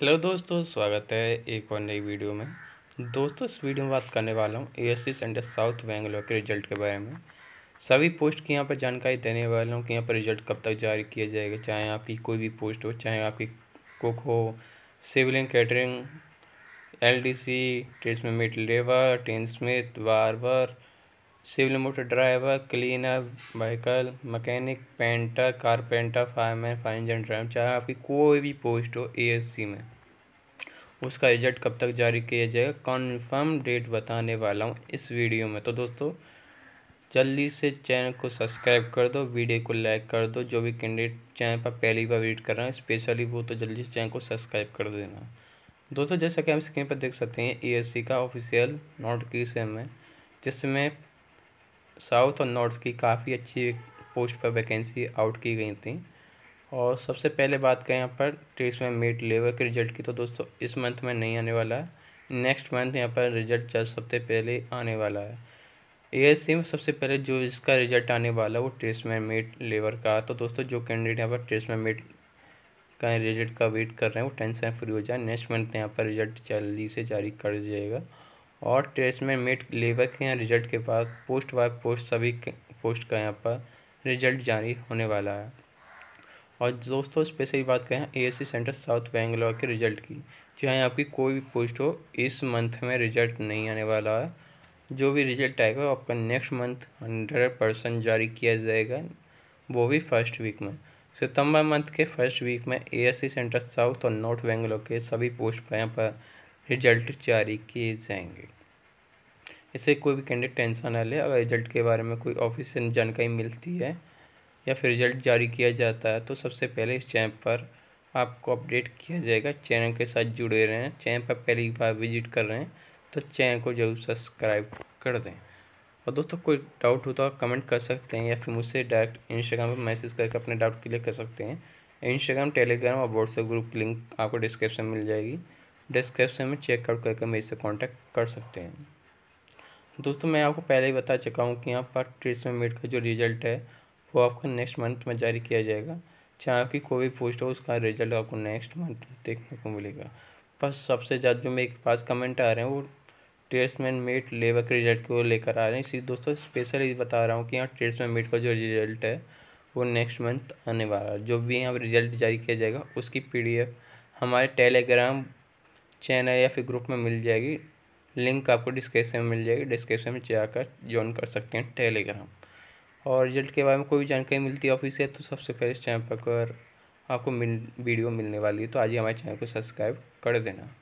hello दोस्तों स्वागत है एक और नई वीडियो में दोस्तों इस वीडियो में बात करने वाला हूँ A S C centre south Bangalore के रिजल्ट के बारे में सभी पोस्ट की यहाँ पर जानकारी देने वाला हूँ कि यहाँ पर रिजल्ट कब तक जारी किया जाएगा चाहे आपकी कोई भी पोस्ट हो चाहे आपकी कुक हो civil and catering L D C tradesman mate labour tinsmith बार civil motor driver cleaner vehicle mechanic painter carpenter fireman engine driver चाहे आपकी कोई भी पोस्ट हो एएससी में उसका रिजल्ट कब तक जारी किया जाएगा कन्फर्म डेट बताने वाला हूँ इस वीडियो में तो दोस्तों जल्दी से चैनल को सब्सक्राइब कर दो वीडियो को लाइक कर दो जो भी कैंडिडेट चैनल पर पहली बार विजिट कर रहे हैं स्पेशली वो तो जल्दी से चैनल को सब्सक्राइब कर देना दोस्तों जैसा कि हम स्क्रीन पर देख सकते हैं ए का ऑफिशियल नोटिफिकेशन है जिसमें साउथ और नॉर्थ की काफ़ी अच्छी पोस्ट पर वैकेंसी आउट की गई थी और सबसे पहले बात करें यहाँ पर तेईसवें मेट लेबर के रिजल्ट की तो दोस्तों इस मंथ में नहीं आने वाला है नेक्स्ट मंथ यहाँ पर रिजल्ट जब सबसे पहले आने वाला है ए एस सी में सबसे पहले जो इसका रिजल्ट आने वाला है वो ट्रेसमैन मेट लेबर का तो दोस्तों जो कैंडिडेट यहाँ पर ट्रेसमैन मेट का रिजल्ट का वेट कर रहे हैं वो टेंशन फ्री हो जाए नेक्स्ट मंथ यहाँ पर रिजल्ट जल्दी से जारी कर दिया जाएगा और टेस्ट में मेट लेवल के यहाँ रिजल्ट के बाद पोस्ट बाय पोस्ट सभी पोस्ट का यहाँ पर रिजल्ट जारी होने वाला है और दोस्तों स्पेशली बात करें A S C centre south Bangalore के रिजल्ट की चाहे आपकी कोई भी पोस्ट हो इस मंथ में रिजल्ट नहीं आने वाला है जो भी रिजल्ट आएगा वो आपका नेक्स्ट मंथ हंड्रेड परसेंट जारी किया जाएगा वो भी फर्स्ट वीक में सितंबर मंथ के फर्स्ट वीक में A S C centre south और नॉर्थ बेंगलोर के सभी पोस्ट पर यहाँ पर रिजल्ट जारी किए जाएंगे इससे कोई भी कैंडिडेट टेंशन ना ले अगर रिजल्ट के बारे में कोई ऑफिस से जानकारी मिलती है या फिर रिजल्ट जारी किया जाता है तो सबसे पहले इस चैम्प पर आपको अपडेट किया जाएगा चैनल के साथ जुड़े रहें चैम्प पर पहली बार विजिट कर रहे हैं तो चैनल को जरूर सब्सक्राइब कर दें और दोस्तों कोई डाउट हो तो आप कमेंट कर सकते हैं या फिर मुझसे डायरेक्ट इंस्टाग्राम पर मैसेज करके अपने डाउट क्लियर कर सकते हैं इंस्टाग्राम टेलीग्राम और व्हाट्सएप ग्रुप की लिंक आपको डिस्क्रिप्शन मिल जाएगी डिस्क्रिप्शन में कर करके मेरे से कॉन्टैक्ट कर सकते हैं दोस्तों मैं आपको पहले ही बता चुका हूँ कि यहाँ पर ट्रीसमेंट मेड का जो रिज़ल्ट है वो आपको नेक्स्ट मंथ में जारी किया जाएगा चाहे आपकी कोई भी पोस्ट हो उसका रिजल्ट आपको नेक्स्ट मंथ देखने को मिलेगा बस सबसे ज़्यादा जो मेरे पास कमेंट आ रहे हैं वो में मेट लेबर के रिजल्ट को लेकर आ रहे हैं इसी दोस्तों स्पेशल बता रहा हूँ कि यहाँ ट्रेसमैन मेट का जो रिजल्ट है वो नेक्स्ट मंथ आने वाला है जो भी यहाँ रिजल्ट जारी किया जाएगा उसकी पीडीएफ हमारे टेलीग्राम चैनल या फिर ग्रुप में मिल जाएगी लिंक आपको डिस्क्रिप्शन में मिल जाएगी डिस्क्रिप्शन में जाकर ज्वाइन कर सकते हैं टेलीग्राम और रिजल्ट के बारे में कोई भी जानकारी मिलती है ऑफिस से तो सबसे पहले इस चैनल पर आपको मिल वीडियो मिलने वाली है तो आज ही हमारे चैनल को सब्सक्राइब कर देना